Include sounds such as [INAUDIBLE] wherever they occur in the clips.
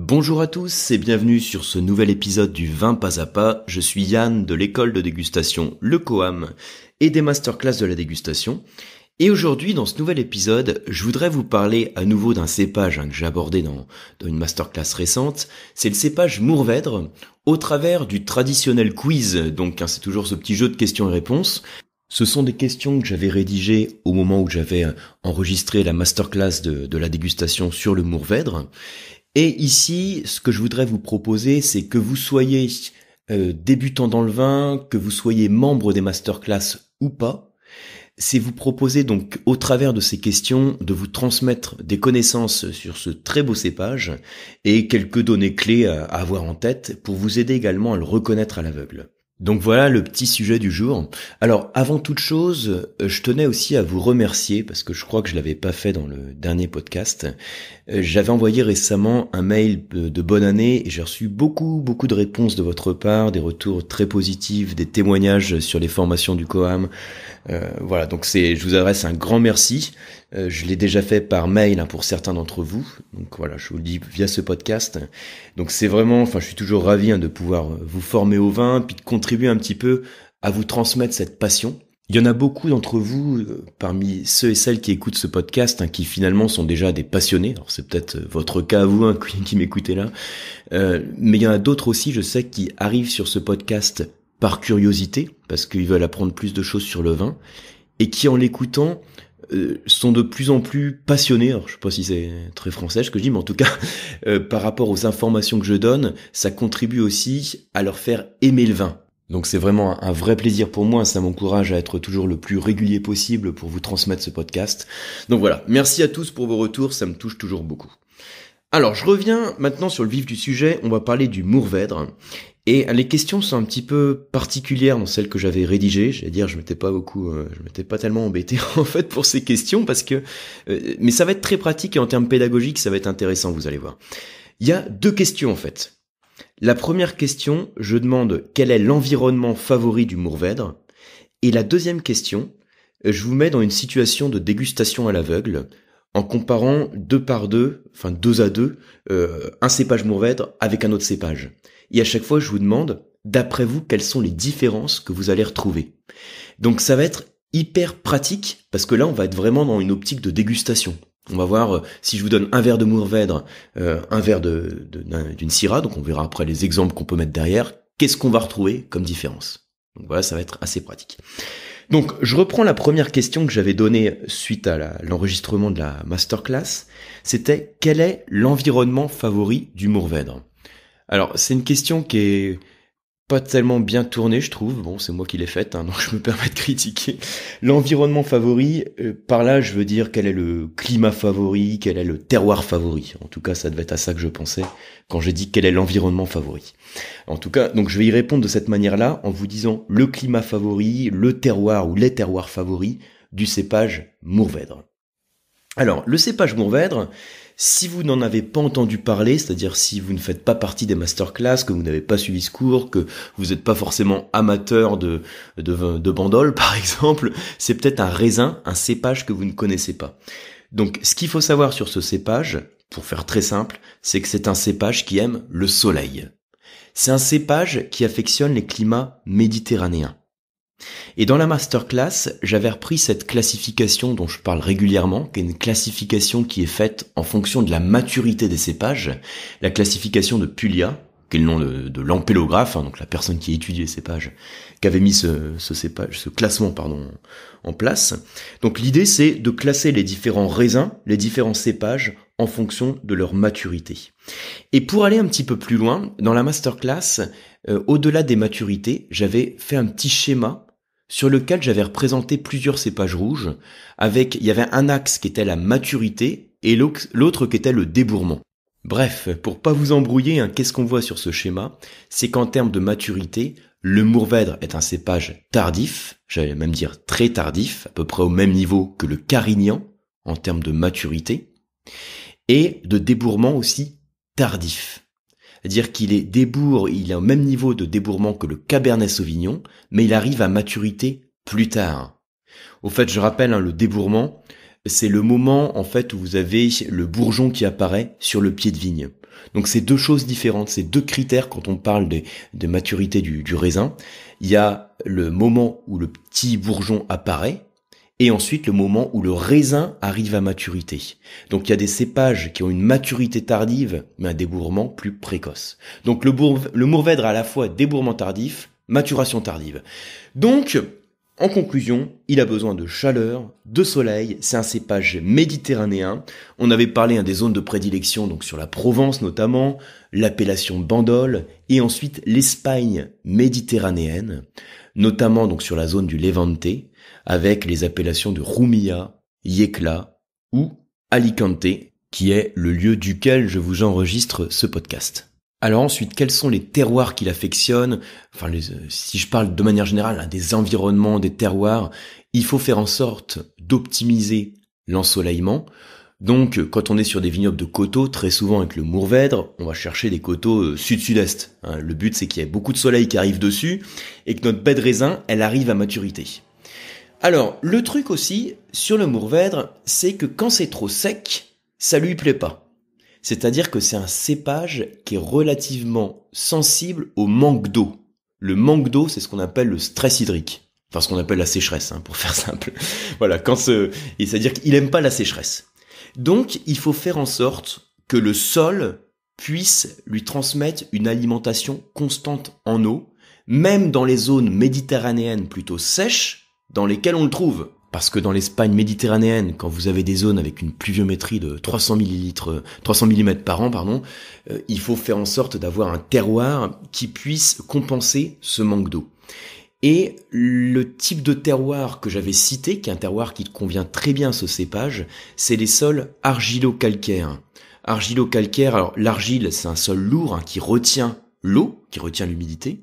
Bonjour à tous et bienvenue sur ce nouvel épisode du vin pas à pas. Je suis Yann de l'école de dégustation Le Coam et des masterclass de la dégustation. Et aujourd'hui, dans ce nouvel épisode, je voudrais vous parler à nouveau d'un cépage hein, que j'ai abordé dans, dans, une masterclass récente. C'est le cépage Mourvèdre au travers du traditionnel quiz. Donc, hein, c'est toujours ce petit jeu de questions et réponses. Ce sont des questions que j'avais rédigées au moment où j'avais euh, enregistré la masterclass de, de la dégustation sur le Mourvèdre. Et ici, ce que je voudrais vous proposer, c'est que vous soyez euh, débutant dans le vin, que vous soyez membre des masterclass ou pas, c'est vous proposer donc au travers de ces questions de vous transmettre des connaissances sur ce très beau cépage et quelques données clés à avoir en tête pour vous aider également à le reconnaître à l'aveugle. Donc voilà le petit sujet du jour. Alors avant toute chose, euh, je tenais aussi à vous remercier parce que je crois que je l'avais pas fait dans le dernier podcast. Euh, j'avais envoyé récemment un mail de bonne année et j'ai reçu beaucoup beaucoup de réponses de votre part, des retours très positifs, des témoignages sur les formations du Coam. Euh, voilà, donc c'est je vous adresse un grand merci. Euh, je l'ai déjà fait par mail hein, pour certains d'entre vous. Donc voilà, je vous le dis via ce podcast. Donc c'est vraiment, enfin, je suis toujours ravi hein, de pouvoir euh, vous former au vin, puis de contribuer un petit peu à vous transmettre cette passion. Il y en a beaucoup d'entre vous, euh, parmi ceux et celles qui écoutent ce podcast, hein, qui finalement sont déjà des passionnés. Alors c'est peut-être votre cas à vous hein, [LAUGHS] qui, qui m'écoutez là, mais il y en a d'autres aussi, je sais, qui arrivent sur ce podcast par curiosité, parce qu'ils veulent apprendre plus de choses sur le vin, et qui en l'écoutant euh, sont de plus en plus passionnés, alors je sais pas si c'est très français ce que je dis, mais en tout cas, [LAUGHS] euh, par rapport aux informations que je donne, ça contribue aussi à leur faire aimer le vin. Donc c'est vraiment un vrai plaisir pour moi, ça m'encourage à être toujours le plus régulier possible pour vous transmettre ce podcast. Donc voilà, merci à tous pour vos retours, ça me touche toujours beaucoup. Alors, je reviens maintenant sur le vif du sujet. On va parler du Mourvèdre. Et les questions sont un petit peu particulières dans celles que j'avais rédigées. J'allais dire, je m'étais pas beaucoup, euh, je m'étais pas tellement embêté [LAUGHS] en fait pour ces questions parce que, euh, mais ça va être très pratique et en termes pédagogiques, ça va être intéressant. Vous allez voir. Il y a deux questions en fait. La première question, je demande quel est l'environnement favori du Mourvèdre. Et la deuxième question, je vous mets dans une situation de dégustation à l'aveugle en comparant deux par deux, enfin deux à deux, euh, un cépage mourvèdre avec un autre cépage. Et à chaque fois, je vous demande, d'après vous, quelles sont les différences que vous allez retrouver. Donc ça va être hyper pratique parce que là, on va être vraiment dans une optique de dégustation. On va voir euh, si je vous donne un verre de mourvèdre, euh, un verre de, d'une syrah, donc on verra après les exemples qu'on peut mettre derrière, qu'est-ce qu'on va retrouver comme différence. Donc voilà, ça va être assez pratique. Donc, je reprends la première question que j'avais donnée suite à l'enregistrement de la masterclass. C'était quel est l'environnement favori du Mourvèdre Alors, c'est une question qui est pas tellement bien tourné, je trouve. Bon, c'est moi qui l'ai faite, hein, [LAUGHS] donc je me permets de critiquer. L'environnement favori, euh, par là, je veux dire quel est le climat favori, quel est le terroir favori. En tout cas, ça devait être à ça que je pensais quand j'ai dit quel est l'environnement favori. En tout cas, donc je vais y répondre de cette manière-là en vous disant le climat favori, le terroir ou les terroirs favoris du cépage Mourvèdre. Alors, le cépage Mourvèdre, si vous n'en avez pas entendu parler, c'est-à-dire si vous ne faites pas partie des masterclass, que vous n'avez pas suivi ce cours, que vous n'êtes pas forcément amateur de, de, de [LAUGHS] par exemple, c'est peut-être un raisin, un cépage que vous ne connaissez pas. Donc ce qu'il faut savoir sur ce cépage, pour faire très simple, c'est que c'est un cépage qui aime le soleil. C'est un cépage qui affectionne les climats méditerranéens. Et dans la masterclass, j'avais repris cette classification dont je parle régulièrement, qui est une classification qui est faite en fonction de la maturité des cépages, la classification de Pulia, qui est le nom de, de l'empélographe, hein, donc la personne qui étudie les cépages, qui avait mis ce, cépage, ce classement pardon, en place. Donc l'idée c'est de classer les différents raisins, les différents cépages en fonction de leur maturité. Et pour aller un petit peu plus loin, dans la masterclass, euh, au-delà des maturités, j'avais fait un petit schéma sur lequel j'avais représenté plusieurs cépages rouges, avec il y avait un axe qui était la maturité et l'autre qui était le débourrement. Bref, pour pas vous embrouiller, hein, qu'est-ce qu'on voit sur ce schéma C'est qu'en termes de maturité, le Mourvèdre est un cépage tardif, j'allais même dire très tardif, à peu près au même niveau que le Carignan en termes de maturité, et de débourrement aussi tardif. C'est-à-dire qu'il est débourre, il a au même niveau de débourrement que le Cabernet Sauvignon, mais il arrive à maturité plus tard. Au fait, je rappelle, hein, le débourrement, c'est le moment en fait où vous avez le bourgeon qui apparaît sur le pied de vigne. Donc c'est deux choses différentes, c'est deux critères quand on parle de, maturité du, raisin. Il y a le moment où le petit bourgeon apparaît, et ensuite le moment où le raisin arrive à maturité. Donc il y a des cépages qui ont une maturité tardive, mais un débourrement plus précoce. Donc le, le mourvèdre a à la fois débourrement tardif, maturation tardive. Donc, en conclusion, il a besoin de chaleur, de soleil, c'est un cépage méditerranéen. On avait parlé un hein, des zones de prédilection, donc sur la Provence notamment, l'appellation Bandol, et ensuite l'Espagne méditerranéenne, notamment donc sur la zone du Levante, avec les appellations de Rumia, Yekla ou Alicante, qui est le lieu duquel je vous enregistre ce podcast. Alors ensuite, quels sont les terroirs qu'il affectionne Enfin, euh, si je parle de manière générale hein, des environnements, des terroirs, il faut faire en sorte d'optimiser l'ensoleillement. Donc, euh, quand on est sur des vignobles de coteaux, très souvent avec le Mourvèdre, on va chercher des coteaux euh, sud-sud-est. Hein. Le but, c'est qu'il y ait beaucoup de soleil qui arrive dessus et que notre baie de raisin, elle arrive à maturité. Alors, le truc aussi, sur le Mourvèdre, c'est que quand c'est trop sec, ça lui plaît pas. C'est-à-dire que c'est un cépage qui est relativement sensible au manque d'eau. Le manque d'eau, c'est ce qu'on appelle le stress hydrique. Enfin, ce qu'on appelle la sécheresse, hein, pour [LAUGHS] faire simple. voilà, quand ce... c'est-à-dire qu'il aime pas la sécheresse. Donc, il faut faire en sorte que le sol puisse lui transmettre une alimentation constante en eau, même dans les zones méditerranéennes plutôt sèches, dans lesquels on le trouve. Parce que dans l'Espagne méditerranéenne, quand vous avez des zones avec une pluviométrie de 300 millilitres, 300 mm par an, pardon, euh, il faut faire en sorte d'avoir un terroir qui puisse compenser ce manque d'eau. Et le type de terroir que j'avais cité, qui est un terroir qui convient très bien ce cépage, c'est les sols argilo-calcaires. Argilo-calcaire, alors l'argile, c'est un sol lourd hein, qui retient l'eau, qui retient l'humidité.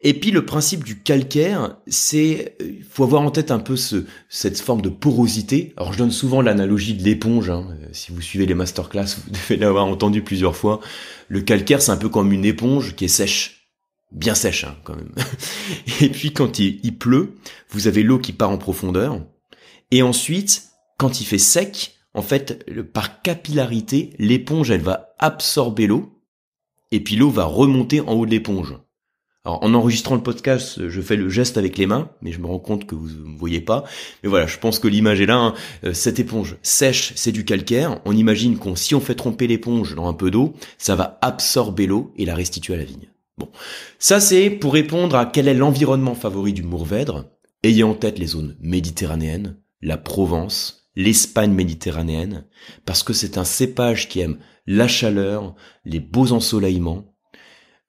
Et puis le principe du calcaire, c'est il euh, faut avoir en tête un peu ce, cette forme de porosité. Alors je donne souvent l'analogie de l'éponge. Hein. Euh, si vous suivez les masterclass, [LAUGHS] vous devez l'avoir entendu plusieurs fois. Le calcaire, c'est un peu comme une éponge qui est sèche, bien sèche hein, quand même. [LAUGHS] Et puis quand il pleut, vous avez l'eau qui part en profondeur. Et ensuite, quand il fait sec, en fait, par capillarité, l'éponge, elle va absorber l'eau, et puis l'eau va remonter en haut de l'éponge. Alors, en enregistrant le podcast, je fais le geste avec les mains, mais je me rends compte que vous ne me voyez pas. Mais voilà, je pense que l'image est là. Hein. Euh, cette éponge sèche, c'est du calcaire. On imagine qu'on, si on fait tromper l'éponge dans un peu d'eau, ça va absorber l'eau et la restituer à la vigne. Bon, ça c'est pour répondre à quel est l'environnement favori du Mourvèdre. Ayez en tête les zones méditerranéennes, la Provence, l'Espagne méditerranéenne, parce que c'est un cépage qui aime la chaleur, les beaux ensoleillements,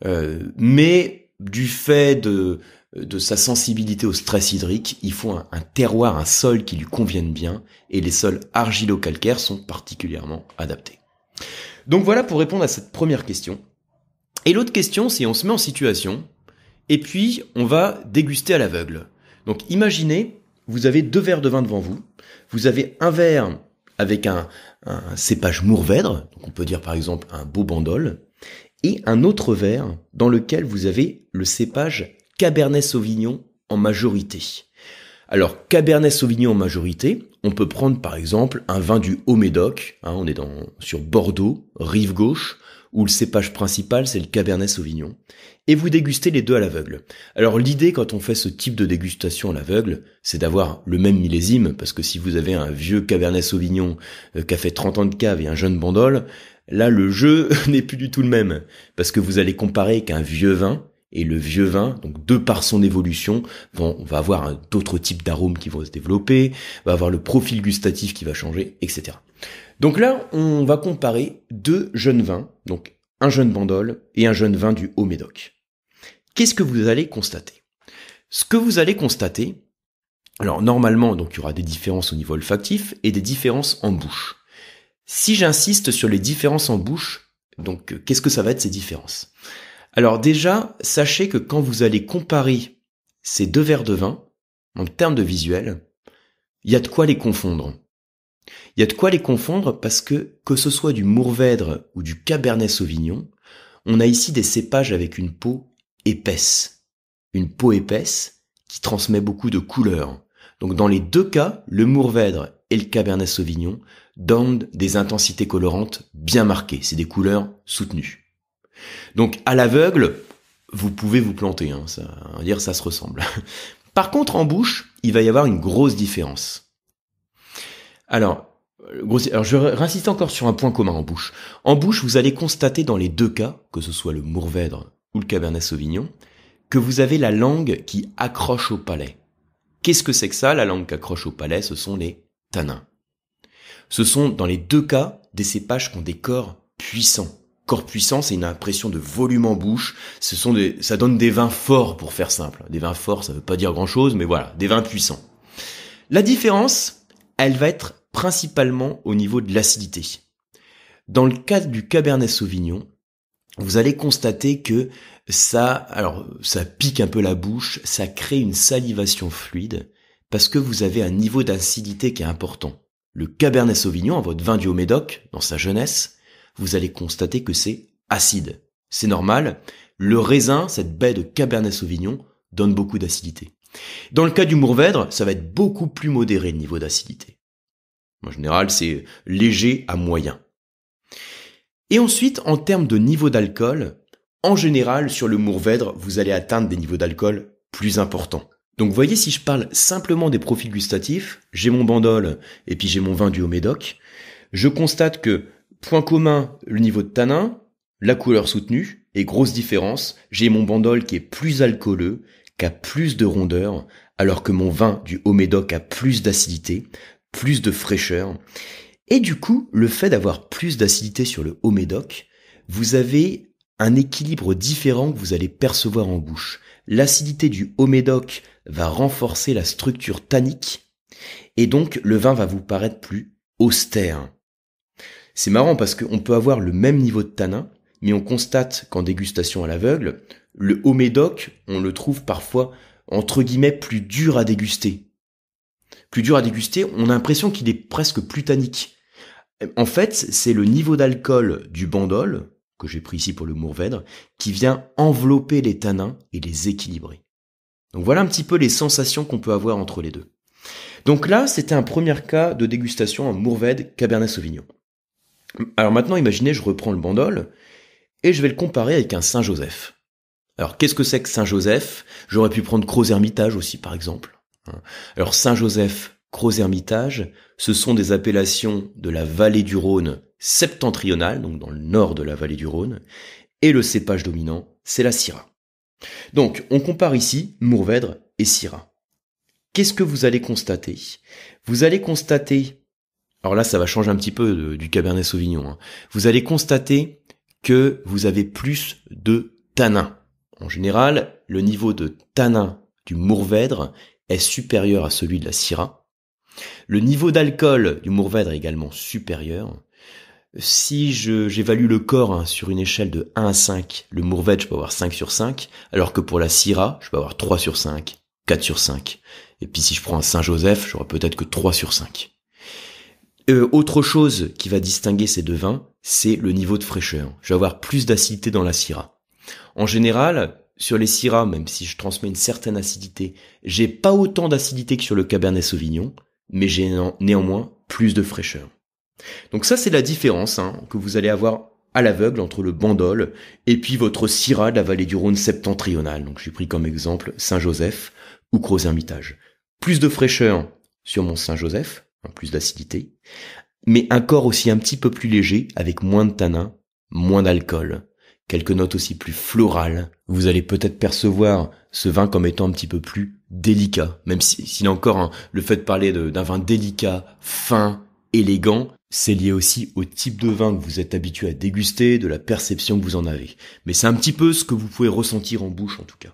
euh, mais du fait de, de sa sensibilité au stress hydrique, il faut un, terroir, un sol qui lui convienne bien, et les sols argilo-calcaires sont particulièrement adaptés. Donc voilà pour répondre à cette première question. Et l'autre question, c'est on se met en situation, et puis on va déguster à l'aveugle. Donc imaginez, vous avez deux verres de vin devant vous, vous avez un verre avec un, cépage mourvèdre, donc on peut dire par exemple un beau bandol, et un autre verre dans lequel vous avez le cépage Cabernet Sauvignon en majorité. Alors, Cabernet Sauvignon en majorité, on peut prendre par exemple un vin du Haut-Médoc, hein, on est dans, sur Bordeaux, rive gauche, où le cépage principal c'est le Cabernet Sauvignon, et vous dégustez les deux à l'aveugle. Alors l'idée quand on fait ce type de dégustation à l'aveugle, c'est d'avoir le même millésime, parce que si vous avez un vieux Cabernet Sauvignon euh, qui a fait 30 ans de cave et un jeune bandol, là le jeu [LAUGHS] n'est plus du tout le même, parce que vous allez comparer qu'un vieux vin, et le vieux vin, donc de par son évolution, va avoir d'autres types d'arômes qui vont se développer, va avoir le profil gustatif qui va changer, etc. Donc là, on va comparer deux jeunes vins, donc un jeune Bandol et un jeune vin du Haut-Médoc. Qu'est-ce que vous allez constater Ce que vous allez constater, alors normalement, donc il y aura des différences au niveau olfactif et des différences en bouche. Si j'insiste sur les différences en bouche, donc euh, qu'est-ce que ça va être ces différences Alors déjà, sachez que quand vous allez comparer ces deux verres de vin, en termes de visuel, il y a de quoi les confondre. Il y a de quoi les confondre parce que, que ce soit du Mourvèdre ou du Cabernet Sauvignon, on a ici des cépages avec une peau épaisse. Une peau épaisse qui transmet beaucoup de couleurs. Donc dans les deux cas, le Mourvèdre et le Cabernet Sauvignon donnent des intensités colorantes bien marquées. C'est des couleurs soutenues. Donc à l'aveugle, vous pouvez vous planter. Hein, ça, dire ça se ressemble. [LAUGHS] Par contre, en bouche, il va y avoir une grosse différence. Euh, alors, je réinsiste encore sur un point commun en bouche. En bouche, vous allez constater dans les deux cas, que ce soit le Mourvèdre ou le Cabernet Sauvignon, que vous avez la langue qui accroche au palais. Qu'est-ce que c'est que ça, la langue qui accroche au palais Ce sont les tanins. Ce sont, dans les deux cas, des cépages qui ont des corps puissants. Corps puissant, c'est une impression de volume en bouche. Ce sont des, ça donne des vins forts, pour faire simple. Des vins forts, ça ne veut pas dire grand-chose, mais voilà, des vins puissants. La différence, elle va être principalement au niveau de l'acidité. Dans le cas du Cabernet Sauvignon, vous allez constater que ça, alors, ça pique un peu la bouche, ça crée une salivation fluide, parce que vous avez un niveau d'acidité qui est important. Le Cabernet Sauvignon, en votre vin du médoc dans sa jeunesse, vous allez constater que c'est acide. C'est normal. Le raisin, cette baie de Cabernet Sauvignon, donne beaucoup d'acidité. Dans le cas du Mourvèdre, ça va être beaucoup plus modéré le niveau d'acidité. En général, c'est léger à moyen. Et ensuite, en termes de niveau d'alcool, en général, sur le Mourvèdre, vous allez atteindre des niveaux d'alcool plus importants. Donc, voyez, si je parle simplement des profils gustatifs, j'ai mon bandol et puis j'ai mon vin du Haut-Médoc, je constate que, point commun, le niveau de tanin, la couleur soutenue, et grosse différence, j'ai mon bandol qui est plus alcooleux, qui a plus de rondeur, alors que mon vin du Haut-Médoc a plus d'acidité, plus de fraîcheur. Et du coup, le fait d'avoir plus d'acidité sur le haut médoc, vous avez un équilibre différent que vous allez percevoir en bouche. L'acidité du haut médoc va renforcer la structure tannique et donc le vin va vous paraître plus austère. C'est marrant parce qu'on peut avoir le même niveau de tanin, mais on constate qu'en dégustation à l'aveugle, le haut médoc, on le trouve parfois entre guillemets plus dur à déguster plus dur à déguster, on a l'impression qu'il est presque plus tannique. En fait, c'est le niveau d'alcool du bandol, que j'ai pris ici pour le mourvèdre, qui vient envelopper les tanins et les équilibrer. Donc voilà un petit peu les sensations qu'on peut avoir entre les deux. Donc là, c'était un premier cas de dégustation en mourvèdre Cabernet Sauvignon. Alors maintenant, imaginez, je reprends le bandol et je vais le comparer avec un Saint-Joseph. Alors qu'est-ce que c'est que Saint-Joseph J'aurais pu prendre Croz Hermitage aussi, par exemple. Hein. Alors Saint-Joseph, Gros hermitage ce sont des appellations de la vallée du Rhône septentrionale, donc dans le nord de la vallée du Rhône, et le cépage dominant, c'est la Syrah. Donc on compare ici Mourvèdre et Syrah. Qu'est-ce que vous allez constater Vous allez constater, alors là ça va changer un petit peu du Cabernet Sauvignon, hein. vous allez constater que vous avez plus de tanins. En général, le niveau de tanin du Mourvèdre, est supérieur à celui de la Syrah. Le niveau d'alcool du Mourvèdre est également supérieur. Si j'évalue le corps hein, sur une échelle de 1 à 5, le Mourvèdre, je peux avoir 5 sur 5, alors que pour la Syrah, je peux avoir 3 sur 5, 4 sur 5. Et puis si je prends un Saint-Joseph, j'aurai peut-être que 3 sur 5. Euh, autre chose qui va distinguer ces deux vins, c'est le niveau de fraîcheur. Je vais avoir plus d'acidité dans la Syrah. En général, sur les Syrah, même si je transmets une certaine acidité, j'ai pas autant d'acidité que sur le Cabernet Sauvignon, mais j'ai néanmoins plus de fraîcheur. Donc ça, c'est la différence hein, que vous allez avoir à l'aveugle entre le Bandol et puis votre Syrah de la vallée du Rhône septentrionale. Donc j'ai pris comme exemple Saint-Joseph ou Gros-Hermitage. Plus de fraîcheur sur mon Saint-Joseph, hein, plus d'acidité, mais un corps aussi un petit peu plus léger avec moins de tanins, moins d'alcool quelques notes aussi plus florales. Vous allez peut-être percevoir ce vin comme étant un petit peu plus délicat, même si, s'il a encore le fait de parler d'un vin délicat, fin, élégant, c'est lié aussi au type de vin que vous êtes habitué à déguster, de la perception que vous en avez. Mais c'est un petit peu ce que vous pouvez ressentir en bouche en tout cas.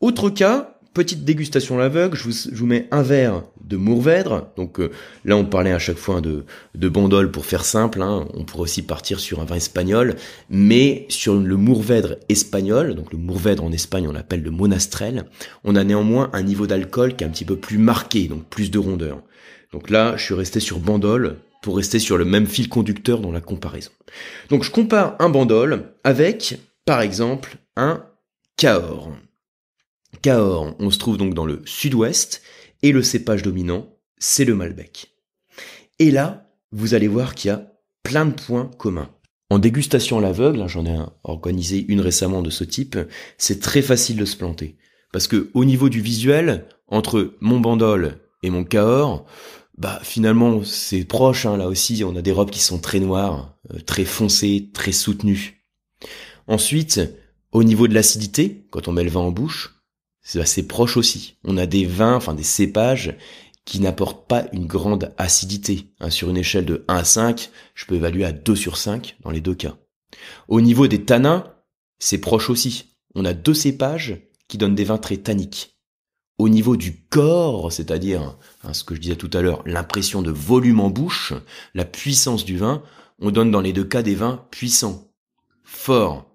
Autre cas, petite dégustation à l'aveugle, je vous, mets un verre de Mourvèdre. Donc euh, là, on parlait à chaque fois de, de Bandol pour faire simple. Hein. On pourrait aussi partir sur un vin espagnol, mais sur le Mourvèdre espagnol, donc le Mourvèdre en Espagne, on l'appelle le Monastrel, on a néanmoins un niveau d'alcool qui est un petit peu plus marqué, donc plus de rondeur. Donc là, je suis resté sur Bandol pour rester sur le même fil conducteur dans la comparaison. Donc je compare un Bandol avec, par exemple, un Cahors. Cahors, on se trouve donc dans le sud-ouest, et le cépage dominant, c'est le Malbec. Et là, vous allez voir qu'il y a plein de points communs. En dégustation à l'aveugle, hein, j'en ai organisé une récemment de ce type, c'est très facile de se planter. Parce que au niveau du visuel, entre mon bandol et mon Cahors, bah finalement c'est proche. Hein, là aussi, on a des robes qui sont très noires, euh, très foncées, très soutenues. Ensuite, au niveau de l'acidité, quand on met le vin en bouche, c'est assez proche aussi. On a des vins, enfin des cépages qui n'apportent pas une grande acidité. Hein, sur une échelle de 1 à 5, je peux évaluer à 2 sur 5 dans les deux cas. Au niveau des tanins, c'est proche aussi. On a deux cépages qui donnent des vins très tanniques. Au niveau du corps, c'est-à-dire hein, ce que je disais tout à l'heure, l'impression de volume en bouche, la puissance du vin, on donne dans les deux cas des vins puissants, forts.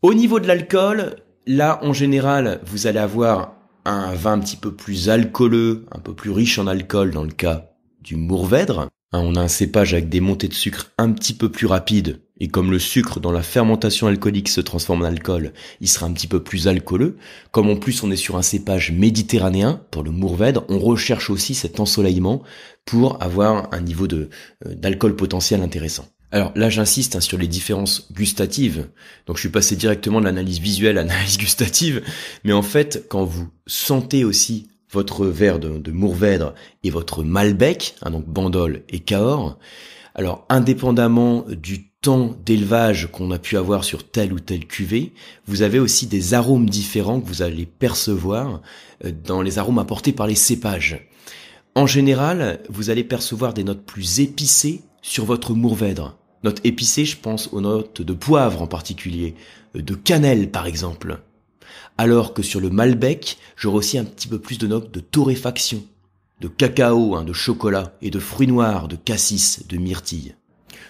Au niveau de l'alcool, Là, en général, vous allez avoir un vin un petit peu plus alcooleux, un peu plus riche en alcool dans le cas du Mourvèdre. Hein, on a un cépage avec des montées de sucre un petit peu plus rapides, et comme le sucre dans la fermentation alcoolique se transforme en alcool, il sera un petit peu plus alcooleux. Comme en plus on est sur un cépage méditerranéen, pour le Mourvèdre, on recherche aussi cet ensoleillement pour avoir un niveau euh, d'alcool potentiel intéressant. Alors là, j'insiste hein, sur les différences gustatives. Donc je suis passé directement de l'analyse visuelle à l'analyse gustative. Mais en fait, quand vous sentez aussi votre verre de, de Mourvèdre et votre Malbec, hein, donc Bandol et Cahors, alors indépendamment du temps d'élevage qu'on a pu avoir sur telle ou telle cuvée, vous avez aussi des arômes différents que vous allez percevoir euh, dans les arômes apportés par les cépages. En général, vous allez percevoir des notes plus épicées sur votre mourvèdre, Notes épicées, je pense aux notes de poivre en particulier, euh, de cannelle par exemple. Alors que sur le Malbec, j'aurai aussi un petit peu plus de notes de torréfaction, de cacao, hein, de chocolat, et de fruits noirs, de cassis, de myrtille.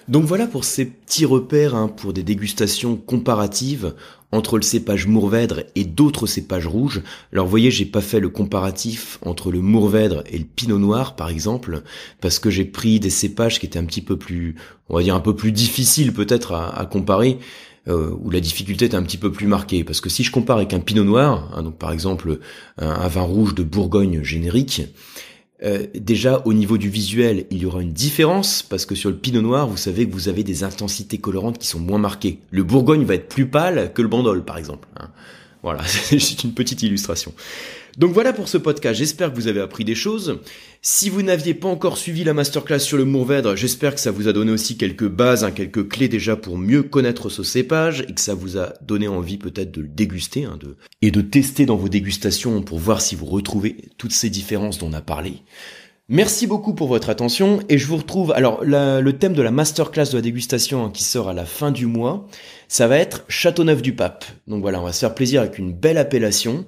Donc voilà pour ces petits repères hein, pour des dégustations comparatives entre le cépage Mourvèdre et d'autres cépages rouges. Alors vous voyez, j'ai pas fait le comparatif entre le Mourvèdre et le Pinot Noir, par exemple, parce que j'ai pris des cépages qui étaient un petit peu plus, on va dire un peu plus difficiles peut-être à, comparer. Euh, où la difficulté était un petit peu plus marquée. Parce que si je compare avec un pinot noir, hein, donc par exemple euh, un, vin rouge de Bourgogne générique, euh, déjà au niveau du visuel, il y aura une différence parce que sur le pinot noir, vous savez que vous avez des intensités colorantes qui sont moins marquées. Le Bourgogne va être plus pâle que le Bandol, par exemple. Hein. Voilà, [LAUGHS] c'est juste une petite illustration. Donc voilà pour ce podcast, j'espère que vous avez appris des choses. Si vous n'aviez pas encore suivi la masterclass sur le Mourvèdre, j'espère que ça vous a donné aussi quelques bases, hein, quelques clés déjà pour mieux connaître ce cépage et que ça vous a donné envie peut-être de le déguster hein, et de tester dans vos dégustations pour voir si vous retrouvez toutes ces différences dont on a parlé. Merci beaucoup pour votre attention et je vous retrouve. Alors, le thème de la masterclass de la dégustation hein, qui sort à la fin du mois, ça va être Châteauneuf-du-Pape. Donc voilà, on va se faire plaisir avec une belle appellation.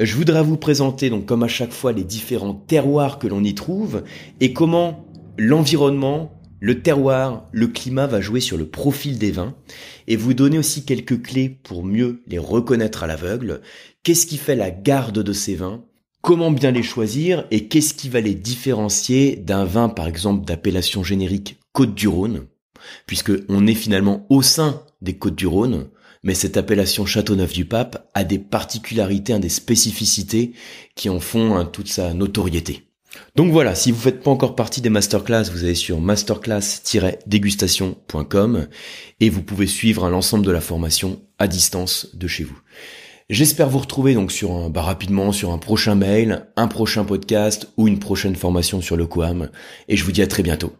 Je voudrais vous présenter, donc comme à chaque fois, les différents terroirs que l'on y trouve et comment l'environnement, le terroir, le climat va jouer sur le profil des vins et vous donner aussi quelques clés pour mieux les reconnaître à l'aveugle. Qu'est-ce qui fait la garde de ces vins comment bien les choisir et qu'est-ce qui va les différencier d'un vin, par exemple, d'appellation générique Côte du Rhône, puisque on est finalement au sein des Côtes du Rhône, mais cette appellation Châteauneuf du Pape a des particularités, des spécificités qui en font hein, toute sa notoriété. Donc voilà, si vous ne faites pas encore partie des masterclass, vous allez sur masterclass-dégustation.com et vous pouvez suivre hein, l'ensemble de la formation à distance de chez vous. J'espère vous retrouver donc sur bah, rapidement sur un prochain mail, un prochain podcast ou une prochaine formation sur le Coam. Et je vous dis à très bientôt.